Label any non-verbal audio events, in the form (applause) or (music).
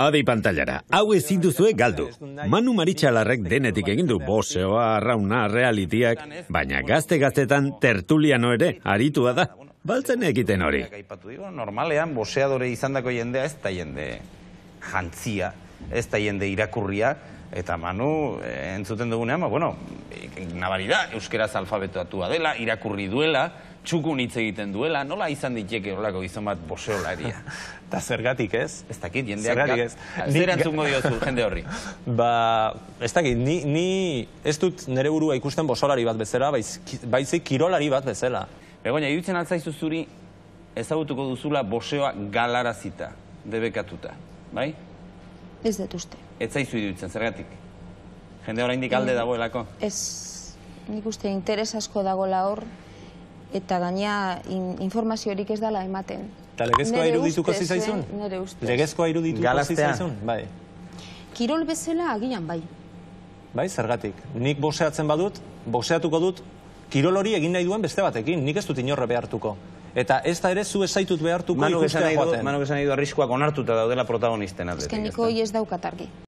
Adi pantailara, hau ezin duzue galdu. Manu Maritxalarrek denetik egin du boseoa, arrauna, realitiak, baina gazte-gaztetan tertuliano ere aritua da. Baltzen egiten hori. Normalean, boseadore izandako jendea ez da jende jantzia, ez da jende irakurria, eta Manu eh, entzuten dugunean, ba, bueno, nabari da, euskeraz alfabetuatua dela, irakurri duela, txukun hitz egiten duela, nola izan diteke horrelako gizon bat boseolaria. Eta (laughs) zergatik ez? Ez dakit, jendeak gara. diozu, (laughs) jende horri. Ba, ez dakit, ni ez dut nere burua ikusten boseolari bat bezala, baizik kirolari bat bezala. Begoina, idutzen altzaizu zuri ezagutuko duzula boseoa galarazita, debekatuta, bai? Ez dut uste. Ez zaizu idutzen, zergatik? Jende horreindik alde eh, dagoelako? Ez, nik uste interes asko dagoela hor, eta gaina informazio informaziorik ez dela ematen. Eta legezkoa irudituko zizaizun? Eh? Nere ustez. Legezkoa irudituko zizaizun? Bai. Kirol bezala agian bai. Bai, zergatik. Nik boseatzen badut, boseatuko dut, kirol hori egin nahi duen beste batekin, nik ez dut inorre behartuko. Eta ez da ere zu zaitut behartuko ikustea joaten. nahi du arriskuak onartuta daudela protagonisten. Ez que niko ez daukat